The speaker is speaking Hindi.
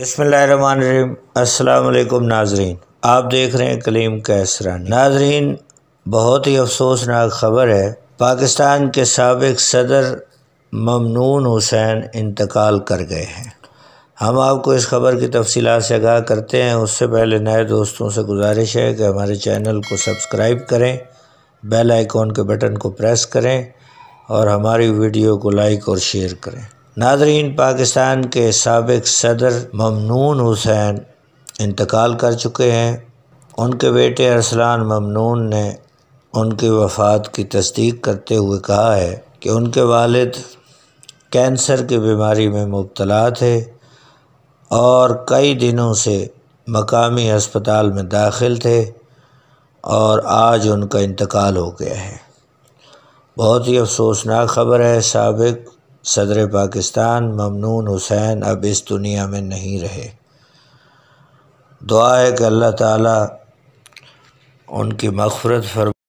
बसमीम असलकुम नाजरीन आप देख रहे हैं कलीम कैसरा नाजरीन बहुत ही अफसोसनाक ख़बर है पाकिस्तान के सबक सदर ममनून हुसैन इंतकाल कर गए हैं हम आपको इस खबर की तफसीत से आगाह करते हैं उससे पहले नए दोस्तों से गुजारिश है कि हमारे चैनल को सब्सक्राइब करें बेल आइकॉन के बटन को प्रेस करें और हमारी वीडियो को लाइक और शेयर करें नाजरीन पाकिस्तान के सबक सदर ममनून हुसैन इंतकाल कर चुके हैं उनके बेटे अरसलान ममनून ने उनकी वफ़ात की तस्दीक करते हुए कहा है कि उनके वालिद कैंसर की बीमारी में मुबतला थे और कई दिनों से मकामी अस्पताल में दाखिल थे और आज उनका इंतकाल हो गया है बहुत ही अफसोसनाक ख़बर है सबक सदर पाकिस्तान ममनून हुसैन अब इस दुनिया में नहीं रहे दुआ है कि अल्लाह ताला उनकी मगफरत फरमा